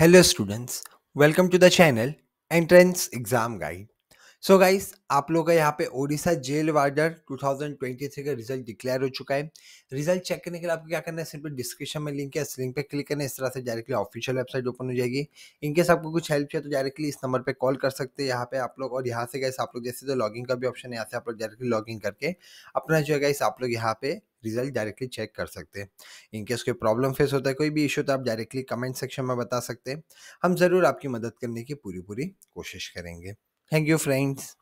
hello students welcome to the channel entrance exam guide so guys आप लोग का यहाँ पे ओडिशा जेल वार्डर 2023 का रिजल्ट डिक्लेयर हो चुका है रिजल्ट चेक करने के लिए आपको क्या करना है सिंपल डिस्क्रिप्शन में लिंक है इस लिंक पे क्लिक करना है इस तरह से डायरेक्टली ऑफिशियल वेबसाइट ओपन हो जाएगी इनकेस आपको कुछ हेल्प चाहिए तो डायरेक्टली इस नंबर पर कॉल कर सकते हैं यहाँ पे आप लोग और यहाँ से गैस आप लोग जैसे तो लॉगिंग का भी ऑप्शन है यहाँ से आप लोग डायरेक्टली लॉगिंग करके अपना जो है गाइस आप लोग यहाँ पे रिजल्ट डायरेक्टली चेक कर सकते हैं इनकेस कोई प्रॉब्लम फेस होता है कोई भी इशू तो आप डायरेक्टली कमेंट सेक्शन में बता सकते हैं हम ज़रूर आपकी मदद करने की पूरी पूरी कोशिश करेंगे थैंक यू फ्रेंड्स